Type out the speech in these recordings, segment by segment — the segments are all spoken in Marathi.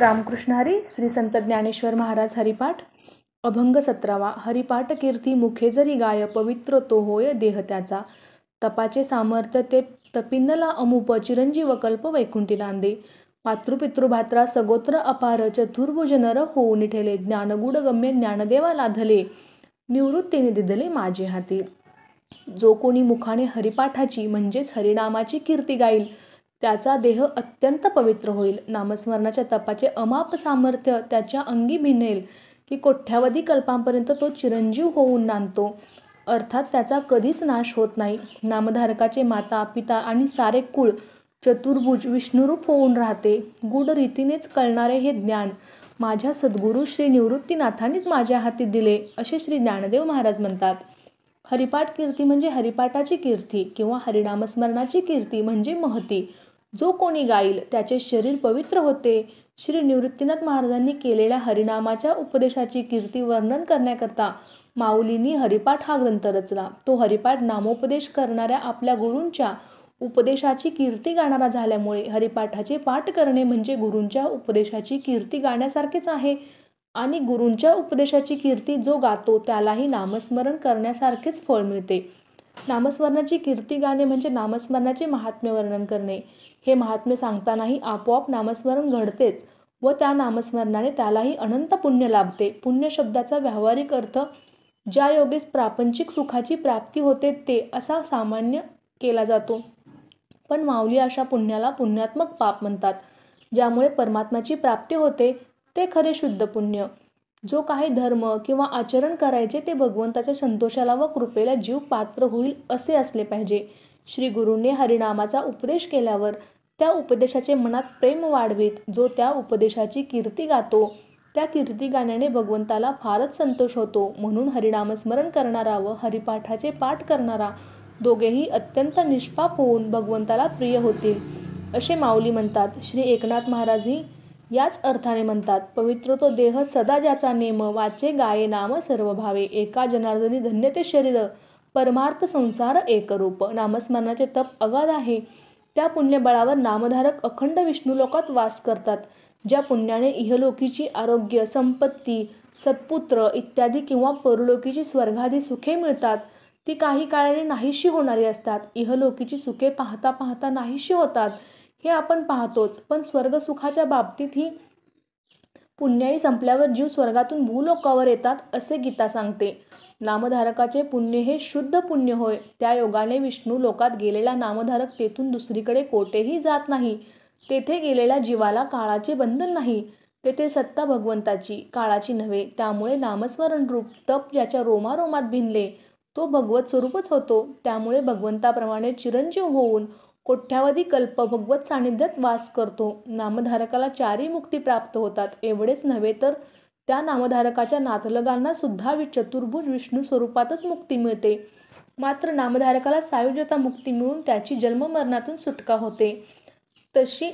रामकृष्णारी श्री संत ज्ञानेश्वर महाराज हरिपाठ अभंग सतरावा हरिपाठ कीर्ती मुखे जरी गाय पवित्र तो होय देह त्याचा तपाचे सामर्थ्य ते तपिनला अमुप चिरंजीव कल्प वैकुंठी लांदे पातृपितृभात्रा सगोत्र अपार चतुर्भुज नर होऊन ठेले ज्ञानगुड गम्य ज्ञानदेवा लाधले निवृत्तीने दिदले माझे हाती जो कोणी मुखाने हरिपाठाची म्हणजेच हरिनामाची कीर्ती गाईल त्याचा देह अत्यंत पवित्र होईल नामस्मरणाच्या तपाचे अमाप सामर्थ्य त्याच्या अंगी भिनेल की कोठ्यावधी कल्पांपर्यंत तो चिरंजीव होऊन नांदतो अर्थात त्याचा कधीच नाश होत नाही नामधारकाचे माता पिता आणि सारे कुळ चतुर्भुज विष्णुरूप होऊन राहते गूढ रीतीनेच कळणारे हे ज्ञान माझ्या सद्गुरू श्री निवृत्तीनाथांनीच माझ्या हाती दिले असे श्री ज्ञानदेव महाराज म्हणतात हरिपाठ कीर्ती म्हणजे हरिपाठाची कीर्ती किंवा हरिनामस्मरणाची कीर्ती म्हणजे महती जो कोणी गाईल त्याचे शरीर पवित्र होते श्री निवृत्तीनाथ महाराजांनी केलेल्या हरिनामाच्या उपदेशाची कीर्ती वर्णन करण्याकरता माऊलींनी हरिपाठ हा ग्रंथ रचला तो हरिपाठ नामोपदेश करणाऱ्या आपल्या गुरूंच्या उपदेशाची कीर्ती गाणारा झाल्यामुळे हरिपाठाचे पाठ करणे म्हणजे गुरूंच्या उपदेशाची कीर्ती गाण्यासारखेच आहे आणि गुरूंच्या उपदेशाची कीर्ती जो गातो त्यालाही नामस्मरण करण्यासारखेच फळ मिळते नामस्मरणाची कीर्ती गाणे म्हणजे नामस्मरणाचे महात्म्य वर्णन करणे हे महात्म्य सांगतानाही आपोआप नामस्मरण घडतेच व त्या नामस्मरणाने त्यालाही अनंत पुण्य लाभते पुण्य शब्दाचा व्यावहारिक अर्थ ज्या योगेस प्रापंचिक सुखाची प्राप्ती होते ते असा सामान्य केला जातो पण माऊली अशा पुण्याला पुण्यात्मक पाप म्हणतात ज्यामुळे परमात्माची प्राप्ती होते ते खरे शुद्ध पुण्य जो काही धर्म किंवा आचरण करायचे ते भगवंताच्या संतोषाला व कृपेला जीव पात्र होईल असे असले पाहिजे श्री गुरूंनी हरिनामाचा उपदेश केल्यावर त्या उपदेशाचे मनात प्रेम वाढवीत जो त्या उपदेशाची कीर्ती गातो त्या कीर्ती गाण्याने भगवंताला फारच संतोष होतो म्हणून हरिनामस्मरण करणारा व हरिपाठाचे पाठ करणारा दोघेही अत्यंत निष्पाप होऊन भगवंताला प्रिय होतील असे माऊली म्हणतात श्री एकनाथ महाराजही याच अर्थाने म्हणतात पवित्र तो देह सदा ज्याचा नेम वाचे गाये नाम सर्व भावे एका जनार्दनी धन्य ते शरीर परमार्थ संसार एकरूप नामस्मरणाचे तप अगाध आहे त्या पुण्यबळावर नामधारक अखंड विष्णू लोकात वास करतात ज्या पुण्याने इहलोकीची आरोग्य संपत्ती सत्पुत्र इत्यादी किंवा परलोकीची स्वर्गादी सुखे मिळतात ती काही काळाने नाहीशी होणारी असतात इहलोकीची सुखे पाहता पाहता नाहीशी होतात हे आपण पाहतोच पण स्वर्गसुखाच्या बाबतीतही पुण्याई संपल्यावर जीव स्वर्गातून भूलोकावर येतात असे गीता सांगते नामधारकाचे पुण्य हे शुद्ध पुण्य होय त्या योगाने विष्णू लोकात गेलेला नामधारक तेथून दुसरीकडे कोठेही जात नाही तेथे गेलेल्या जीवाला काळाचे बंधन नाही तेथे सत्ता भगवंताची काळाची नव्हे त्यामुळे नामस्मरण रूप तप ज्याच्या रोमारोमात भिनले तो भगवत स्वरूपच होतो त्यामुळे भगवंताप्रमाणे चिरंजीव होऊन कोठ्यावधी कल्प भगवत सानिध्यात वास करतो नामधारकाला चारही मुक्ती प्राप्त होतात एवढेच नव्हे तर त्या नामधारकाच्या नाथलगांना सुद्धा चतुर्भुज विष्णू स्वरूपातच मुक्ती मिळते मात्र नामधारकाला सायुजता मुक्ती मिळून त्याची जन्ममरणातून सुटका होते तशी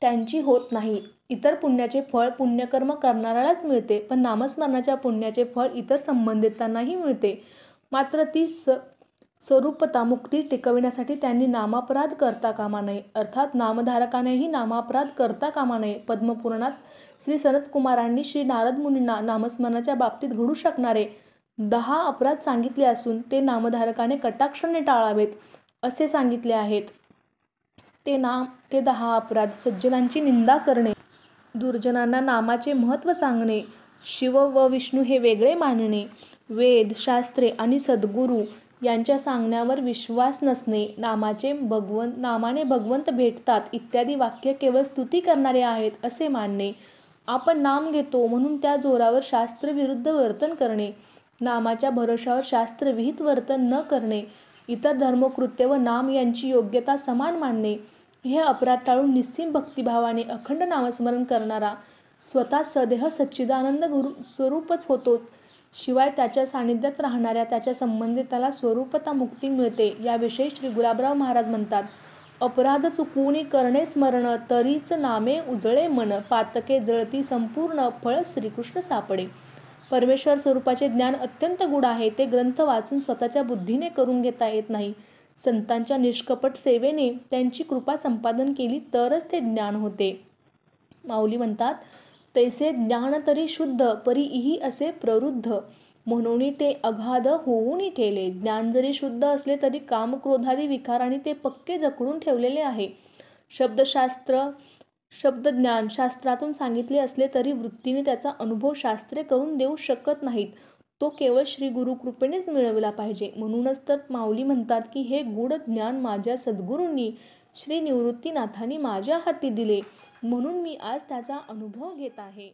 त्यांची होत नाही इतर पुण्याचे फळ पुण्यकर्म करणाऱ्यालाच मिळते पण नामस्मरणाच्या पुण्याचे फळ इतर संबंधितांनाही मिळते मात्र ती स स्वरूपता मुक्ती टिकविण्यासाठी त्यांनी नामापराध करता कामा नये अर्थात नामधारकानेही नामापराध करता कामा नये पद्मपुराणात श्री सनतकुमारांनी श्री नारद मुनींना नामस्मरणाच्या बाबतीत घडू शकणारे दहा अपराध सांगितले असून ते नामधारकाने कटाक्षाने टाळावेत असे सांगितले आहेत ते नाम ते दहा अपराध सज्जनांची निंदा करणे दुर्जनांना नामाचे महत्त्व सांगणे शिव व विष्णू हे वेगळे मानणे वेद शास्त्रे आणि सद्गुरू यांच्या सांगण्यावर विश्वास नसणे नामाचे भगवंत नामाने भगवंत भेटतात इत्यादी वाक्य केवळ स्तुती करणारे आहेत असे मानणे आपण नाम घेतो म्हणून त्या जोरावर शास्त्रविरुद्ध वर्तन करणे नामाच्या भरोशावर शास्त्रविहित वर्तन न करणे इतर धर्मकृत्य व नाम यांची योग्यता समान मानणे हे अपराध टाळून निस्सीम भक्तिभावाने अखंड नामस्मरण करणारा स्वतः सदेह सच्चिदानंद गुरु स्वरूपच होतो शिवाय त्याच्या सानिध्यात राहणाऱ्या त्याच्या संबंधित त्याला स्वरूपता मुक्ती मिळते याविषयी श्री गुलाबराव महाराज म्हणतात अपराध चुकवून करणे स्मरण तरीच नामे उजळे मन पातके जळती संपूर्ण फळ श्रीकृष्ण सापडे परमेश्वर स्वरूपाचे ज्ञान अत्यंत गुढ आहे ते ग्रंथ वाचून स्वतःच्या बुद्धीने करून घेता येत नाही संतांच्या निष्कपट सेवेने त्यांची कृपा संपादन केली तरच ते ज्ञान होते माऊली म्हणतात तैसे ज्ञान तरी शुद्ध परी इही असे प्रवृद्ध म्हणून ते अगाध होऊन ठेले ज्ञान जरी शुद्ध असले तरी काम क्रोधादी आणि ते पक्के जखडून ठेवलेले आहे शब्दशास्त्र ज्ञान शास्त्रातून सांगितले असले तरी वृत्तीने त्याचा अनुभव शास्त्रे करून देऊ शकत नाहीत तो केवळ श्री कृपेनेच मिळवला पाहिजे म्हणूनच तर माऊली म्हणतात की हे गूढ ज्ञान माझ्या सद्गुरूंनी श्री निवृत्तीनाथांनी माझ्या हाती दिले म्हणून मी आज त्याचा अनुभव घेत आहे